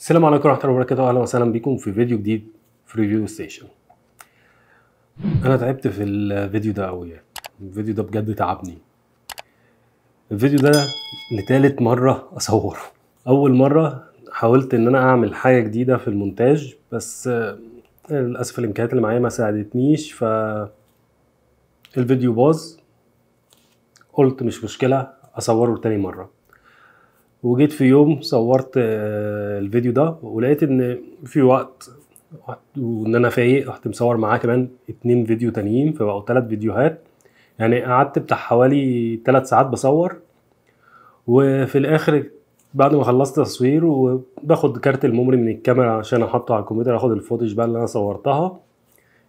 السلام عليكم ورحمه الله وبركاته اهلا وسهلا بكم في فيديو جديد في ريفيو ستيشن انا تعبت في الفيديو ده قوي يعني الفيديو ده بجد تعبني الفيديو ده لتالت مره اصوره اول مره حاولت ان انا اعمل حاجه جديده في المونتاج بس آه، للاسف الامكانيات اللي معايا ما ساعدتنيش ف الفيديو باظ قلت مش مشكله اصوره تاني مره وجيت في يوم صورت آه، الفيديو ده ولقيت ان في وقت وان انا فايق رحت مصور معاه كمان اتنين فيديو تانيين فبقوا تلات فيديوهات يعني قعدت بتاع حوالي تلات ساعات بصور وفي الاخر بعد ما خلصت تصوير وباخد كارت الميموري من الكاميرا عشان احطه على الكمبيوتر اخد الفوتج بقى اللي انا صورتها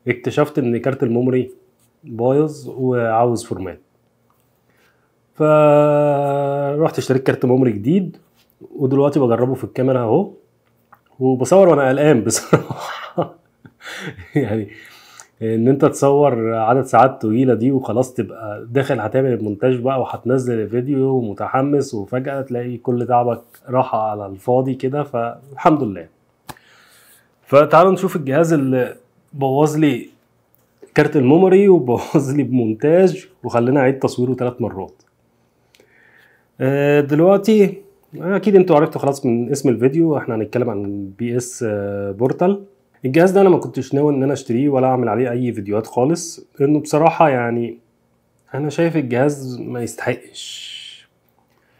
اكتشفت ان كارت الميموري بايظ وعاوز فورمات فرحت اشتريت كارت ميموري جديد ودلوقتي بجربه في الكاميرا اهو وبصور وانا قلقان بصراحه يعني ان انت تصور عدد ساعات طويله دي وخلاص تبقى داخل هتعمل المونتاج بقى وهتنزل الفيديو ومتحمس وفجاه تلاقي كل تعبك راح على الفاضي كده فالحمد لله فتعالوا نشوف الجهاز اللي بوظ لي كارت الميموري وبوظ لي بمونتاج وخلاني اعيد تصويره ثلاث مرات آه، دلوقتي آه، اكيد انتوا عرفتوا خلاص من اسم الفيديو احنا هنتكلم عن بي اس آه، بورتال الجهاز ده انا ما كنتش ناوي ان انا اشتريه ولا اعمل عليه اي فيديوهات خالص لانه بصراحه يعني انا شايف الجهاز ما يستحقش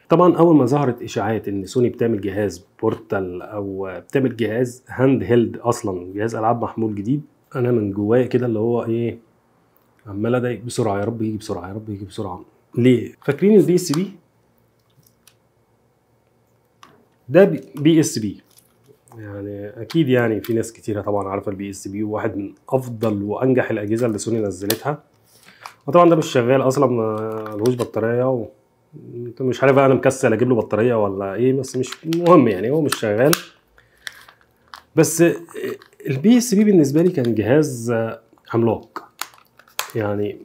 طبعا اول ما ظهرت اشاعات ان سوني بتعمل جهاز بورتال او بتعمل جهاز هاند هيلد اصلا جهاز العاب محمول جديد انا من جوايا كده اللي هو ايه عمال اضايق بسرعه يا رب يجي بسرعه يا رب يجي بسرعه ليه فاكرين البي اس بي ده بي اس بي يعني اكيد يعني في ناس كتيره طبعا عارفه البي اس بي واحد من افضل وانجح الاجهزه اللي سوني نزلتها وطبعا ده مش شغال اصلا ملهوش بطاريه و... مش عارف بقى انا مكسل اجيب له بطاريه ولا ايه بس مش مهم يعني هو مش شغال بس البي اس بي بالنسبه لي كان جهاز عملاق يعني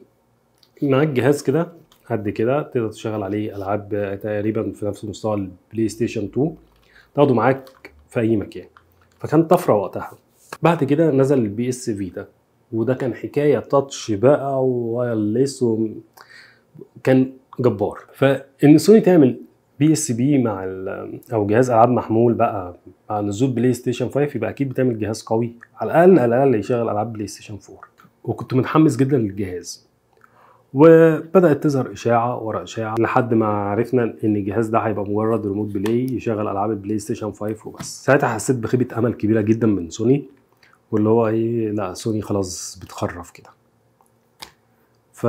معاك جهاز كده قد كده تقدر تشتغل عليه العاب تقريبا في نفس مستوى البلاي ستيشن 2 تاخده معاك في اي مكان فكان طفره وقتها بعد كده نزل البي اس فيتا وده كان حكايه تاتش بقى ووايرلس و... كان جبار فان سوني تعمل بي اس بي مع او جهاز العاب محمول بقى مع نزول بلاي ستيشن 5 يبقى اكيد بتعمل جهاز قوي على الاقل على الاقل يشغل العاب بلاي ستيشن 4 وكنت متحمس جدا للجهاز وبدات تظهر اشاعه ورا اشاعه لحد ما عرفنا ان الجهاز ده هيبقى مجرد ريموت بلاي يشغل العاب البلاي ستيشن 5 وبس ساعتها حسيت بخيبه امل كبيره جدا من سوني واللي هو ايه لا سوني خلاص بتخرف كده ف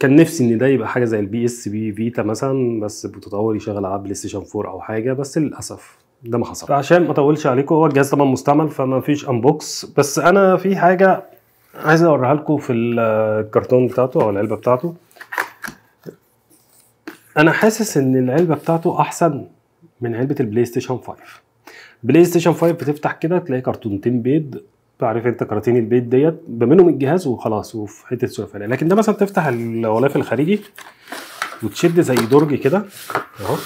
كان نفسي ان ده يبقى حاجه زي البي اس بي فيتا مثلا بس بتطور يشغل العاب بلاي ستيشن 4 او حاجه بس للاسف ده ما حصل عشان ما اطولش عليكم هو الجهاز طبعا مستعمل فما فيش انبوكس بس انا في حاجه عايز اوريها لكم في الكرتون بتاعته او العلبه بتاعته انا حاسس ان العلبه بتاعته احسن من علبه البلاي ستيشن 5 بلاي ستيشن 5 بتفتح كده تلاقي كرتونتين بيض عارف انت كراتين البيض ديت بمنهم الجهاز وخلاص وفي حته سوفال لكن ده مثلا تفتح الغلاف الخارجي وتشد زي درج كده اهو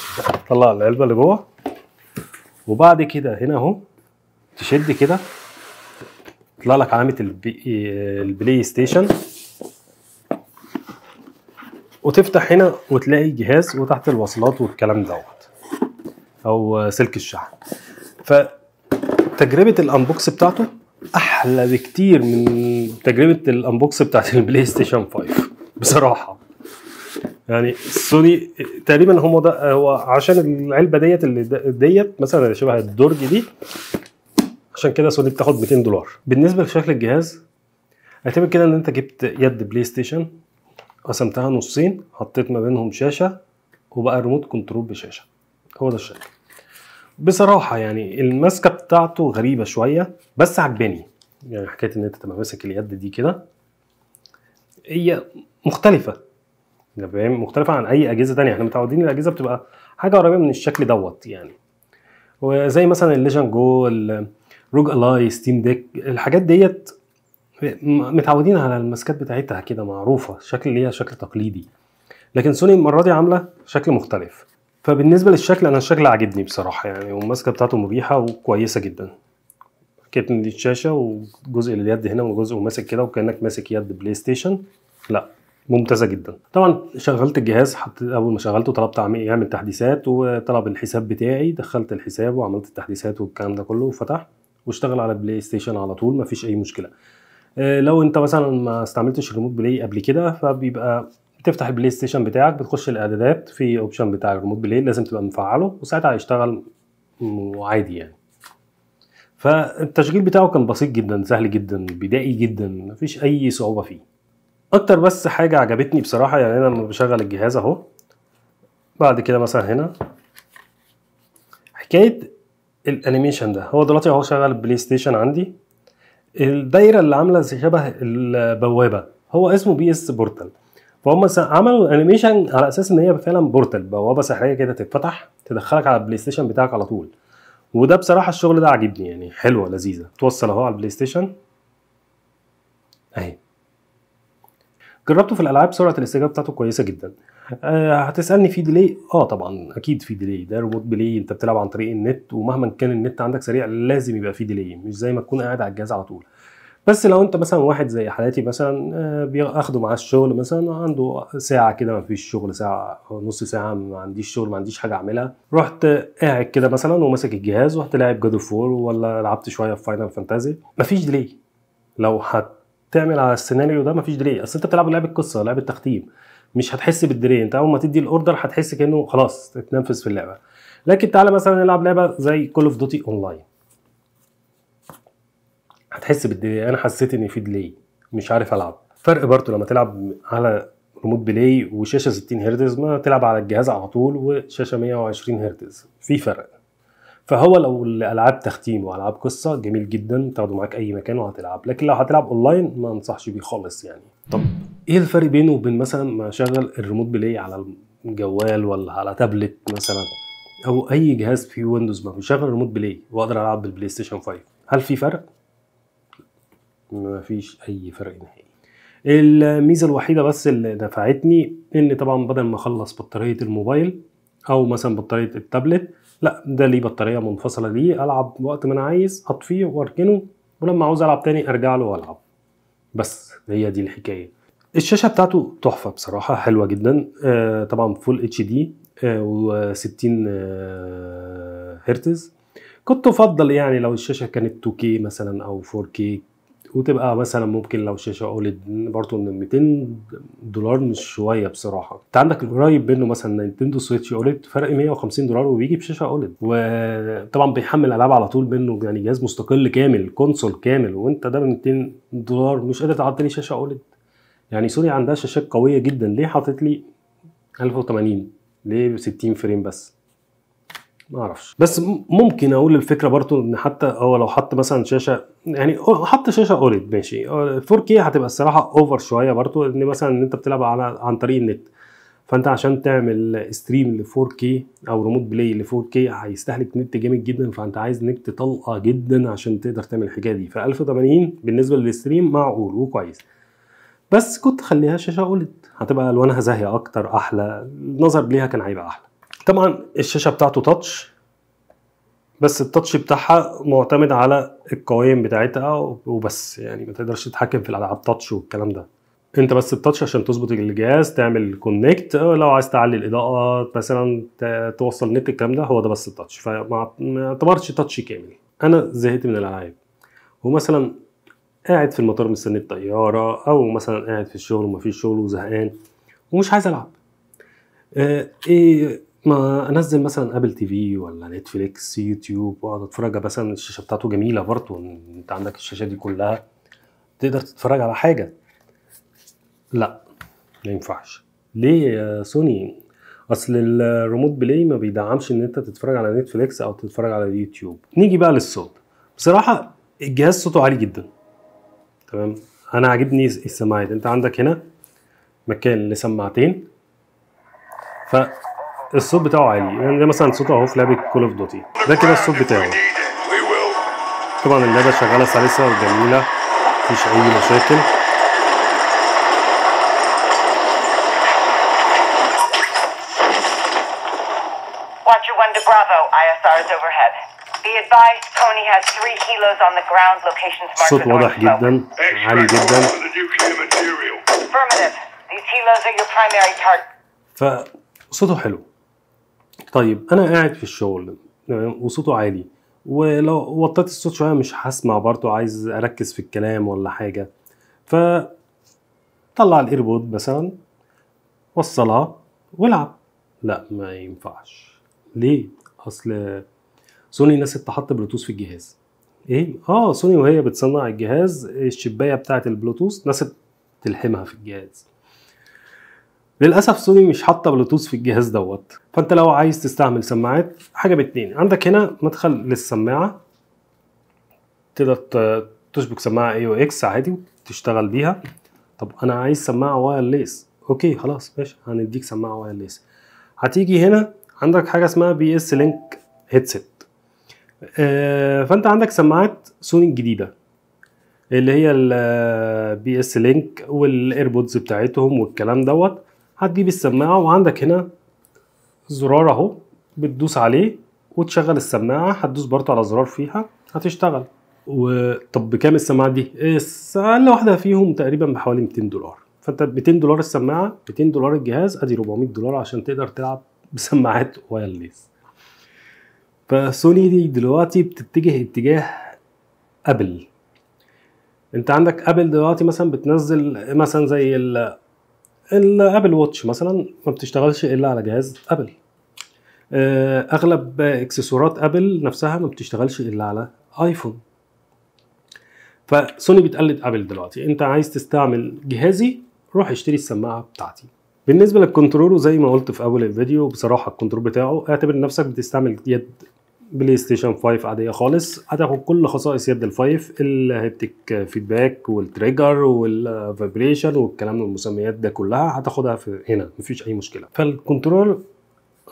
تطلع العلبه اللي جوه وبعد كده هنا اهو تشد كده يطلع لك علامه البلاي ستيشن وتفتح هنا وتلاقي الجهاز وتحت الوصلات والكلام دوت او سلك الشحن فتجربه الانبوكس بتاعته احلى بكتير من تجربه الانبوكس بتاعت البلاي ستيشن 5 بصراحه يعني سوني تقريبا هم ده هو عشان العلبه ديت اللي ديت مثلا شبه الدرج دي عشان كده سوني بتاخد 200 دولار بالنسبه لشكل الجهاز اعتبر كده ان انت جبت يد بلاي ستيشن قسمتها نصين حطيت ما بينهم شاشه وبقى ريموت كنترول بشاشه هو ده الشكل بصراحه يعني الماسكه بتاعته غريبه شويه بس عجباني يعني حكايه ان انت تبقى ماسك اليد دي كده هي مختلفه فاهم مختلفه عن اي اجهزه تانية احنا متعودين الاجهزه بتبقى حاجه قريبه من الشكل دوت يعني وزي مثلا الليجن جو روج الاي ستيم ديك الحاجات ديت متعودين على الماسكات بتاعتها كده معروفه شكل ليها شكل تقليدي لكن سوني المره دي عامله شكل مختلف فبالنسبه للشكل انا الشكل عاجبني بصراحه يعني والماسكه بتاعته مريحه وكويسه جدا كابتن دي الشاشه وجزء لليد هنا وجزء وماسك كده وكانك ماسك يد بلاي ستيشن لا ممتازه جدا طبعا شغلت الجهاز حط اول ما شغلته طلبت يعمل تحديثات وطلب الحساب بتاعي دخلت الحساب وعملت التحديثات والكلام ده كله وفتح واشتغل على البلاي ستيشن على طول مفيش اي مشكله آه، لو انت مثلا ما استعملتش الريموت بلاي قبل كده فبيبقى بتفتح البلاي ستيشن بتاعك بتخش الاعدادات في اوبشن بتاع الريموت بلاي لازم تبقى مفعله وساعتها هيشتغل عادي يعني فالتشغيل بتاعه كان بسيط جدا سهل جدا بدائي جدا مفيش اي صعوبه فيه اكتر بس حاجه عجبتني بصراحه يعني انا لما بشغل الجهاز اهو بعد كده مثلا هنا حكايه الانيميشن ده هو دلوقتي هو شغال بلاي ستيشن عندي الدايره اللي عامله شبه البوابه هو اسمه بي اس بورتال فهم عملوا الانيميشن على اساس ان هي فعلا بورتال بوابه سحريه كده تتفتح تدخلك على البلاي ستيشن بتاعك على طول وده بصراحه الشغل ده عجبني يعني حلوه لذيذه توصل اهو على البلاي ستيشن اهي جربته في الالعاب سرعه الاستجابه بتاعته كويسه جدا آه، هتسالني في ديلي اه طبعا اكيد في ديلي ده ريموت بلاي انت بتلعب عن طريق النت ومهما كان النت عندك سريع لازم يبقى في ديلي مش زي ما تكون قاعد على الجهاز على طول بس لو انت مثلا واحد زي حالاتي مثلا آه، بياخده معاه الشغل مثلا عنده ساعه كده ما فيش شغل ساعه نص ساعه ما عنديش شغل ما عنديش حاجه اعملها رحت قاعد كده مثلا وماسك الجهاز ورحت لاعب جادو فور ولا لعبت شويه في فاينل فانتازي مفيش ديلي لو هتعمل على السيناريو ده مفيش ديلي اصل انت بتلعب لعبه قصه لعبه تختيم مش هتحس بالدرين انت اول ما تدي الاوردر هتحس كانه خلاص اتنفذ في اللعبه لكن تعالى مثلا نلعب لعبه زي كول اوف دوتي اونلاين هتحس بالدلي يعني انا حسيت ان في دلي مش عارف العب فرق برضه لما تلعب على ريموت بلاي وشاشه 60 هرتز ما تلعب على الجهاز على طول وشاشه 120 هرتز في فرق فهو لو الالعاب تختيم والعاب قصه جميل جدا تاخده معاك اي مكان وهتلعب لكن لو هتلعب اونلاين ما انصحش بيه خالص يعني طب ايه الفرق بينه وبين مثلا ما اشغل الريموت بلاي على الجوال ولا على تابلت مثلا او اي جهاز فيه ويندوز ما بيشغل ريموت بلاي واقدر العب بالبلاي ستيشن 5 هل في فرق مفيش اي فرق نهائي الميزه الوحيده بس اللي دفعتني ان طبعا بدل ما اخلص بطاريه الموبايل او مثلا بطاريه التابلت لا ده ليه بطاريه منفصله ليه العب وقت ما انا عايز اطفيه واركنه ولما عاوز العب تاني ارجع له والعب بس هي دي الحكايه الشاشه بتاعته تحفه بصراحه حلوه جدا آه، طبعا فول اتش دي و60 هرتز كنت افضل يعني لو الشاشه كانت 2K مثلا او 4K وتبقى مثلا ممكن لو شاشه اولد برضه من 200 دولار مش شويه بصراحه انت عندك القريب منه مثلا نينتندو سويتش اولد فرق 150 دولار وبيجي بشاشه اولد وطبعا بيحمل العاب على طول منه يعني جهاز مستقل كامل كونسول كامل وانت ده ب 200 دولار مش قادر تعطيني شاشه اولد يعني سوري عندها شاشات قويه جدا ليه حاطط لي 1080 ليه 60 فريم بس ما اعرفش بس ممكن اقول الفكره برضو ان حتى هو لو حط مثلا شاشه يعني حط شاشه اوليد ماشي 4K هتبقى الصراحه اوفر شويه برضو ان مثلا انت بتلعب على عن طريق النت فانت عشان تعمل ستريم ل 4K او ريموت بلاي ل 4K هيستهلك نت جامد جدا فانت عايز نت طلقه جدا عشان تقدر تعمل الحكايه دي ف 1080 بالنسبه للستريم معقول وكويس بس كنت خليها شاشه اولد هتبقى الوانها زاهيه اكتر احلى النظر ليها كان هيبقى احلى طبعا الشاشه بتاعته تاتش بس التاتش بتاعها معتمد على القوائم بتاعتها وبس يعني ما تقدرش تتحكم في الالعاب تاتش والكلام ده انت بس التاتش عشان تظبط الجهاز تعمل كونكت آه، لو عايز تعلي الاضاءه مثلا توصل نت الكلام ده هو ده بس التاتش فما اعتبرش تاتش كامل انا زهقت من الالعاب ومثلا قاعد في المطار مستني الطياره او مثلا قاعد في الشغل ومفيش شغل وزهقان ومش عايز العب آه ايه ما انزل مثلا ابل تي في ولا نتفليكس يوتيوب واقعد اتفرج مثلا الشاشه بتاعته جميله برضه انت عندك الشاشه دي كلها تقدر تتفرج على حاجه لا ما ينفعش ليه يا سوني اصل الريموت بلاي ما بيدعمش ان انت تتفرج على نتفليكس او تتفرج على يوتيوب نيجي بقى للصوت بصراحه الجهاز صوته عالي جدا تمام انا عاجبني السماعات انت عندك هنا مكان لسماعتين فالصوت بتاعه عالي يعني ده مثلا صوته اهو في لعبه كول اوف دوتي ده كده الصوت بتاعه طبعا اللعبه شغاله سلسه وجميله مفيش اي مشاكل Watcher 1 to Bravo, ISR is overhead. صوت واضح جدا عالي جدا فصوته حلو طيب انا قاعد في الشغل وصوته عالي ولو وطيت الصوت شويه مش هسمع برضه عايز اركز في الكلام ولا حاجه ف طلع الايربود مثلا وصلها والعب لا ما ينفعش ليه اصل سوني الناس تحط بلوتوث في الجهاز ايه اه سوني وهي بتصنع الجهاز الشبايه بتاعه البلوتوث ناس تلحمها في الجهاز للاسف سوني مش حاطه بلوتوث في الجهاز دوت فانت لو عايز تستعمل سماعات حاجه باتنين عندك هنا مدخل للسماعه تقدر تشبك سماعه اي او اكس عادي وتشتغل بيها طب انا عايز سماعه وايرلس اوكي خلاص ماشي هنديك سماعه وايرلس هتيجي هنا عندك حاجه اسمها بي اس لينك هيدسيت آه، فانت عندك سماعات سوني الجديده اللي هي البي آه، اس لينك والايربودز بتاعتهم والكلام دوت هتجيب السماعه وعندك هنا زرار اهو بتدوس عليه وتشغل السماعه هتدوس برضه على زرار فيها هتشتغل طب بكام السماعه دي؟ اقل واحده فيهم تقريبا بحوالي 200 دولار فانت 200 دولار السماعه 200 دولار الجهاز ادي 400 دولار عشان تقدر تلعب بسماعات وايرلس فسوني دي دلوقتي بتتجه اتجاه ابل انت عندك ابل دلوقتي مثلا بتنزل مثلا زي الابل واتش مثلا ما بتشتغلش الا على جهاز ابل آه، اغلب اكسسوارات ابل نفسها ما بتشتغلش الا على ايفون فسوني بتقلد ابل دلوقتي انت عايز تستعمل جهازي روح اشتري السماعه بتاعتي بالنسبه للكنترول زي ما قلت في اول الفيديو بصراحه الكنترول بتاعه اعتبر نفسك بتستعمل يد بلاي ستيشن 5 عاديه خالص هتاخد كل خصائص يد الفايف 5 الهيبتك فيدباك والتريجر والفايبريشن والكلام والمسميات ده كلها هتاخدها في هنا مفيش اي مشكله فالكنترول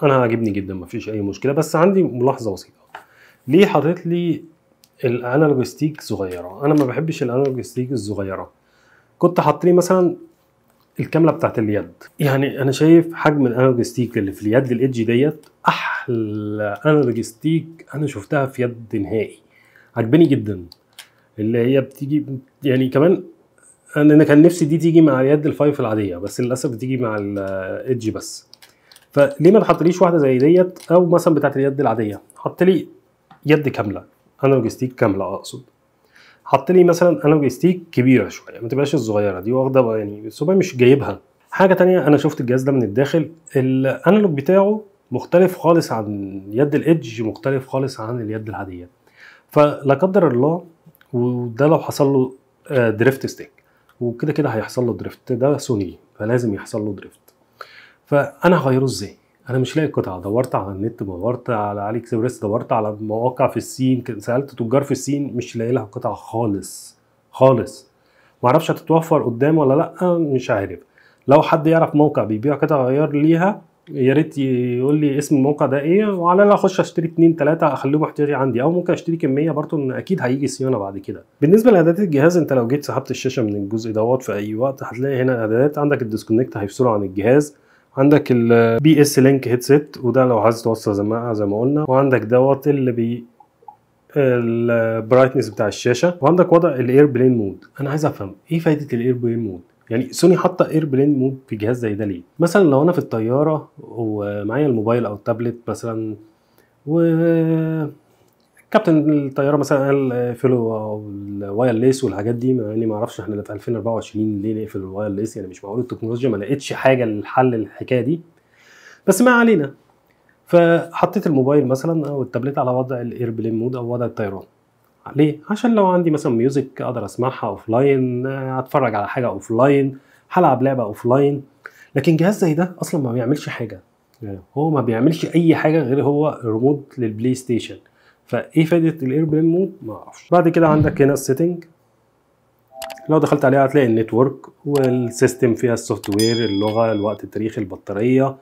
انا عاجبني جدا مفيش اي مشكله بس عندي ملاحظه بسيطه ليه حاطط لي الانالوج ستيك صغيره انا ما بحبش الانالوج ستيك الصغيره كنت حاطط لي مثلا الكامله بتاعت اليد يعني انا شايف حجم الانالوج ستيك اللي في اليد الايدج ديت الانالوجستيك ستيك انا شفتها في يد نهائي عجباني جدا اللي هي بتيجي يعني كمان انا كان نفسي دي تيجي مع اليد الفايف العاديه بس للاسف بتيجي مع الايدج بس فليه ما تحطليش واحده زي ديت او مثلا بتاعت اليد العاديه حط لي يد كامله انالوج ستيك كامله اقصد حط لي مثلا انالوج ستيك كبيره شويه ما تبقاش الصغيره دي واخده يعني الصباع مش جايبها حاجه تانية انا شفت الجهاز ده من الداخل الانالوج بتاعه مختلف خالص عن يد الايدج مختلف خالص عن اليد العاديه فلا قدر الله وده لو حصل له دريفت آه، ستيك وكده كده هيحصل له دريفت ده سوني فلازم يحصل له دريفت فانا هغيره ازاي انا مش لاقي قطعه دورت على النت دورت على علي اكسبريس دورت على مواقع في الصين سالت تجار في الصين مش لاقي لها قطعه خالص خالص معرفش هتتوفر قدام ولا لا مش عارف لو حد يعرف موقع بيبيع قطع غيار ليها يا ريت يقول لي اسم الموقع ده ايه وعلى الاقل اخش اشتري اتنين تلاته اخليهم احتياطي عندي او ممكن اشتري كميه برضه ان اكيد هيجي صيانه بعد كده بالنسبه لاعدادات الجهاز انت لو جيت سحبت الشاشه من الجزء دوت في اي وقت هتلاقي هنا اعدادات عندك الديسكونكت هيفصله عن الجهاز عندك البي اس لينك هيدسيت وده لو عايز توصل زي زي ما قلنا وعندك دوت اللي بي البرايتنس بتاع الشاشه وعندك وضع الاير بلين مود انا عايز افهم ايه فايده الاير بلين مود يعني سوني حاطه اير بلين مود في جهاز زي ده ليه مثلا لو انا في الطياره ومعايا الموبايل او التابلت مثلا و كابتن الطياره مثلا قال اقفلوا الوايرليس والحاجات دي مع اني ما اعرفش احنا في 2024 ليه نقفل الوايرليس يعني مش معقول التكنولوجيا ما لقتش حاجه للحل الحكايه دي بس ما علينا فحطيت الموبايل مثلا او التابلت على وضع الاير بلين مود او وضع الطيران ليه؟ عشان لو عندي مثلا ميوزك اقدر اسمعها اوف آه، لاين اتفرج على حاجه اوف لاين هلعب لعبه اوف لاين لكن جهاز زي ده اصلا ما بيعملش حاجه يعني هو ما بيعملش اي حاجه غير هو ريموت للبلاي ستيشن فايه فائده الايربلين مود ما اعرفش بعد كده عندك هنا السيتنج لو دخلت عليها هتلاقي النتورك والسيستم فيها السوفت وير اللغه الوقت التاريخ البطاريه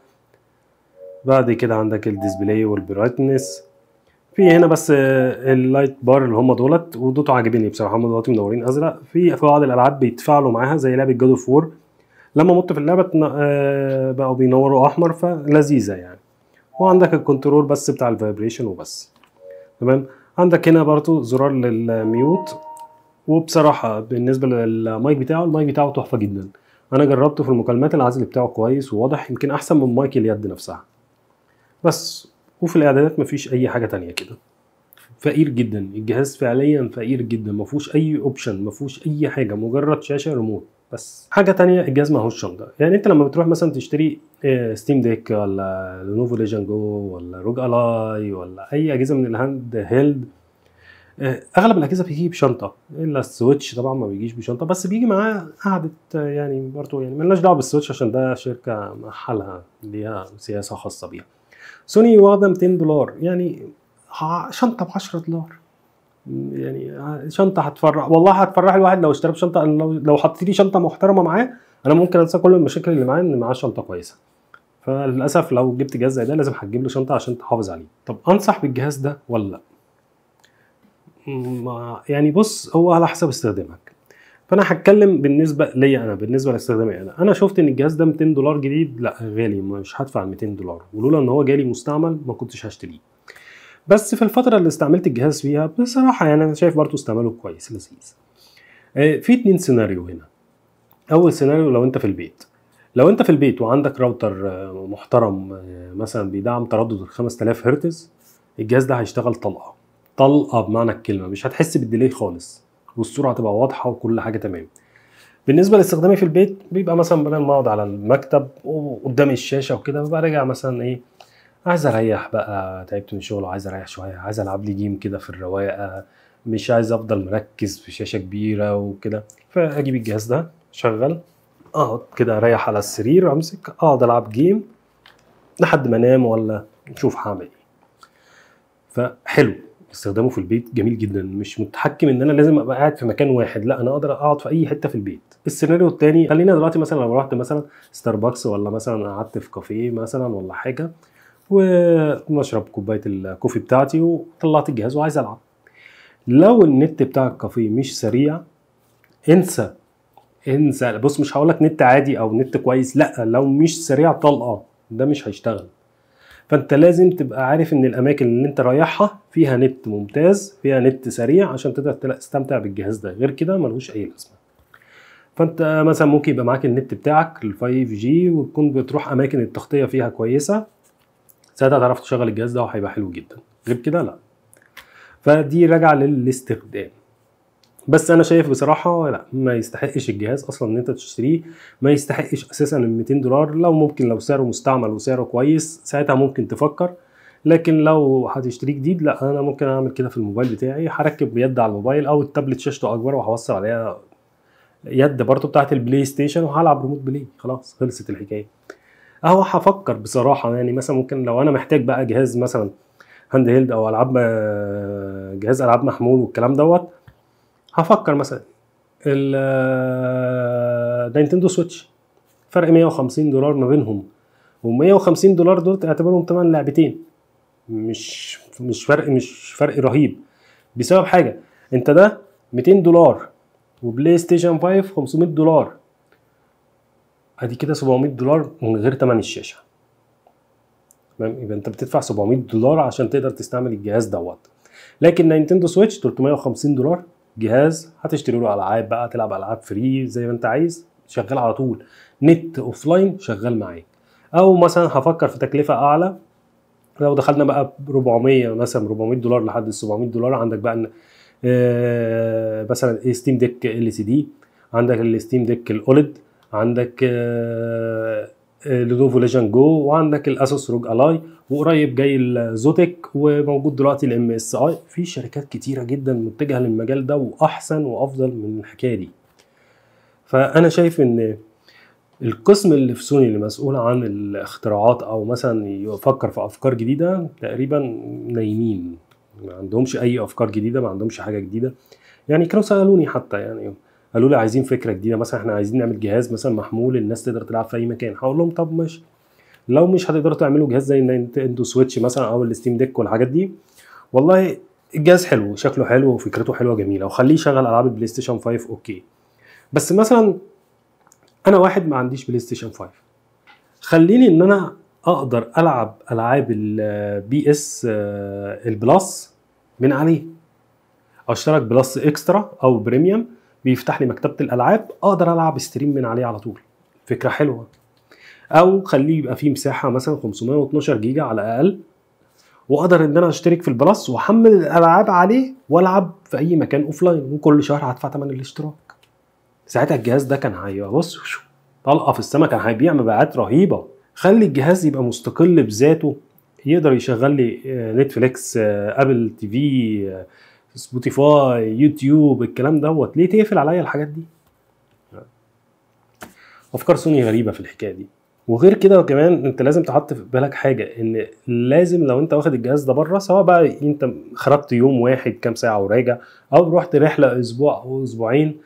بعد كده عندك الديسبلاي والبرايتنس في هنا بس اللايت بار اللي هم دولت ودوتو عاجبني بصراحه هم دلوقتي منورين ازرق في في بعض الالعاب بيتفاعلوا معاها زي لعبه جادو فور لما مت في اللعبه آه، بقوا بينوروا احمر فلذيذه يعني وعندك الكنترول بس بتاع الفايبريشن وبس تمام عندك هنا برضو زرار للميوت وبصراحه بالنسبه للمايك بتاعه المايك بتاعه تحفه جدا انا جربته في المكالمات العزل بتاعه كويس وواضح يمكن احسن من مايك اليد نفسها بس وفي الاعدادات مفيش اي حاجه تانية كده فقير جدا الجهاز فعليا فقير جدا مفهوش اي اوبشن مفهوش اي حاجه مجرد شاشه ريموت بس حاجه تانية الجهاز هوش شنجر يعني انت لما بتروح مثلا تشتري ستيم آه، ديك ولا لينوفو ليجن جو ولا روج الاي ولا اي اجهزه من الهاند آه، هيلد اغلب الاجهزه بتيجي بشنطه الا السويتش طبعا ما بيجيش بشنطه بس بيجي معاه قعده آه، يعني برضه يعني ملناش دعوه بالسويتش عشان ده شركه محلها ليها سياسه خاصه بيها سوني واخده 200 دولار يعني شنطه ب 10 دولار يعني شنطه هتفرح والله هتفرح الواحد لو اشترى شنطه لو لو حطيت لي شنطه محترمه معاه انا ممكن انسى كل المشاكل اللي معاه ان معاه شنطه كويسه فللاسف لو جبت جهاز زي ده لازم هتجيب له شنطه عشان تحافظ عليه طب انصح بالجهاز ده ولا لا يعني بص هو على حسب استخدامك فانا هتكلم بالنسبه ليا انا بالنسبه لاستخدامي انا انا شفت ان الجهاز ده 200 دولار جديد لا غالي مش هدفع 200 دولار ولولا ان هو جالي مستعمل ما كنتش هشتريه بس في الفتره اللي استعملت الجهاز فيها بصراحه يعني انا شايف برضه استعماله كويس لذيذ آه، في اتنين سيناريو هنا اول سيناريو لو انت في البيت لو انت في البيت وعندك راوتر آه، محترم آه، مثلا بيدعم تردد ال 5000 هرتز الجهاز ده هيشتغل طلقه طلقه بمعنى الكلمه مش هتحس بالديلي خالص والصوره هتبقى واضحه وكل حاجه تمام بالنسبه لاستخدامي في البيت بيبقى مثلا بدل ما اقعد على المكتب وقدام الشاشه وكده ببقى راجع مثلا ايه عايز اريح بقى تعبت من شغل وعايز اريح شويه عايز العب لي جيم كده في الروايه مش عايز افضل مركز في شاشه كبيره وكده فاجيب الجهاز ده شغل اقعد كده اريح على السرير وامسك اقعد العب جيم لحد ما انام ولا نشوف هعمل ايه فحلو استخدامه في البيت جميل جدا مش متحكم ان انا لازم ابقى قاعد في مكان واحد لا انا اقدر اقعد في اي حته في البيت السيناريو الثاني خلينا دلوقتي مثلا لو رحت مثلا ستاربكس ولا مثلا قعدت في كافيه مثلا ولا حاجه ومشرب كوبايه الكوفي بتاعتي وطلعت الجهاز وعايز العب لو النت بتاع الكافيه مش سريع انسى انسى بص مش هقول لك نت عادي او نت كويس لا لو مش سريع طلقه ده مش هيشتغل فانت لازم تبقى عارف ان الاماكن اللي انت رايحها فيها نت ممتاز فيها نت سريع عشان تقدر تستمتع بالجهاز ده غير كده ملوش اي لازمه فانت مثلا ممكن يبقى معاك النت بتاعك ال 5 جي وتكون بتروح اماكن التغطيه فيها كويسه ساعتها تعرف تشغل الجهاز ده وهيبقى حلو جدا غير كده لا فدي راجعه للاستخدام بس انا شايف بصراحه لا ما يستحقش الجهاز اصلا ان انت تشتريه ما يستحقش اساسا ال 200 دولار لو ممكن لو سعره مستعمل وسعره كويس ساعتها ممكن تفكر لكن لو هتشتريه جديد لا انا ممكن اعمل كده في الموبايل بتاعي هركب يد على الموبايل او التابلت شاشته اكبر وهوصل عليها يد برضه بتاعت البلاي ستيشن وهلعب ريموت بلاي خلاص خلصت الحكايه اهو هفكر بصراحه يعني مثلا ممكن لو انا محتاج بقى جهاز مثلا هاند هيلد او العاب آه، جهاز العاب محمول والكلام دوت هفكر مثلا ال آه، نينتندو سويتش فرق 150 دولار ما بينهم و150 دولار دول اعتبرهم ثمن لعبتين مش مش فرق مش فرق رهيب بسبب حاجه انت ده 200 دولار وبلاي ستيشن 5 500 دولار ادي كده 700 دولار من غير ثمن الشاشه تمام يبقى انت بتدفع 700 دولار عشان تقدر تستعمل الجهاز دوت لكن نينتندو سويتش 350 دولار جهاز هتشتري له العاب بقى تلعب العاب فري زي ما انت عايز شغال على طول نت اوف لاين شغال معاك او مثلا هفكر في تكلفه اعلى لو دخلنا بقى ب 400 مثلا 400 دولار لحد 700 دولار عندك بقى آه، مثلا ستيم ديك ال سي دي e عندك الستيم آه، ديك الاولد عندك لنوفو ليجن جو وعندك الاسوس روج الاي وقريب جاي الزوتك وموجود دلوقتي الام اس اي في شركات كتيره جدا متجهه للمجال ده واحسن وافضل من الحكايه دي فانا شايف ان القسم اللي في سوني اللي مسؤول عن الاختراعات او مثلا يفكر في افكار جديده تقريبا نايمين ما عندهمش اي افكار جديده ما عندهمش حاجه جديده يعني كانوا سالوني حتى يعني قالوا لي عايزين فكره جديده مثلا احنا عايزين نعمل جهاز مثلا محمول الناس تقدر تلعب في اي مكان هقول لهم طب ماشي لو مش هتقدروا تعملوا جهاز زي النينتندو سويتش مثلا او الستيم ديك والحاجات دي والله الجهاز حلو شكله حلو وفكرته حلوه جميله وخليه يشغل العاب البلاي ستيشن 5 اوكي بس مثلا انا واحد ما عنديش بلاي ستيشن 5 خليني ان انا اقدر العب العاب البي اس آه، البلس من عليه اشترك بلس اكسترا او بريميوم بيفتح لي مكتبه الالعاب اقدر العب ستريم من عليه على طول فكره حلوه او خليه يبقى فيه مساحه مثلا 512 جيجا على الاقل واقدر ان انا اشترك في البلس واحمل الالعاب عليه والعب في اي مكان اوف لاين وكل شهر هدفع ثمن الاشتراك ساعتها الجهاز ده كان هيبقى بص طلقه في السما كان هيبيع مبيعات رهيبه خلي الجهاز يبقى مستقل بذاته يقدر يشغل لي نتفليكس ابل تي في سبوتيفاي يوتيوب الكلام دوت ليه تقفل عليا الحاجات دي افكار سوني غريبه في الحكايه دي وغير كده كمان انت لازم تحط في بالك حاجه ان لازم لو انت واخد الجهاز ده بره سواء بقى انت خرجت يوم واحد كام ساعه وراجع او رحت رحله اسبوع او اسبوعين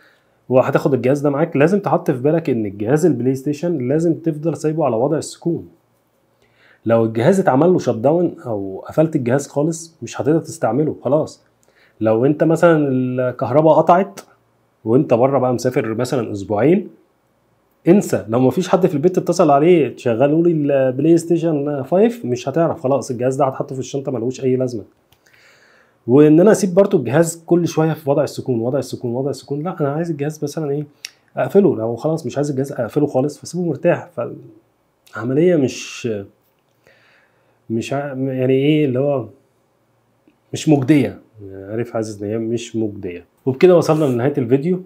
وهتاخد الجهاز ده معاك لازم تحط في بالك ان الجهاز البلاي ستيشن لازم تفضل سايبه على وضع السكون لو الجهاز اتعمل له شت داون او قفلت الجهاز خالص مش هتقدر تستعمله خلاص لو انت مثلا الكهرباء قطعت وانت بره بقى مسافر مثلا اسبوعين انسى لو مفيش حد في البيت اتصل عليه تشغلوا لي البلاي ستيشن 5 مش هتعرف خلاص الجهاز ده هتحطه في الشنطه ملوش اي لازمه وان انا اسيب برده الجهاز كل شويه في وضع السكون وضع السكون وضع السكون لا انا عايز الجهاز مثلا ايه اقفله لو خلاص مش عايز الجهاز اقفله خالص فسيبه مرتاح فالعمليه مش مش يعني ايه اللي هو مش مجديه عارف حاسس ان هي مش مجديه وبكده وصلنا لنهايه الفيديو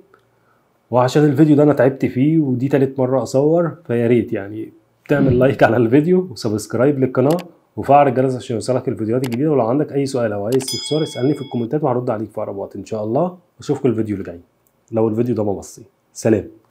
وعشان الفيديو ده انا تعبت فيه ودي تالت مره اصور فيا ريت يعني تعمل لايك على الفيديو وسبسكرايب للقناه وفعل الجرس عشان يوصلك الفيديوهات الجديده ولو عندك اي سؤال او اي استفسار اسالني في الكومنتات وهرد عليك في اقرب وقت ان شاء الله واشوفكم الفيديو اللي جاي لو الفيديو ده ما بصي سلام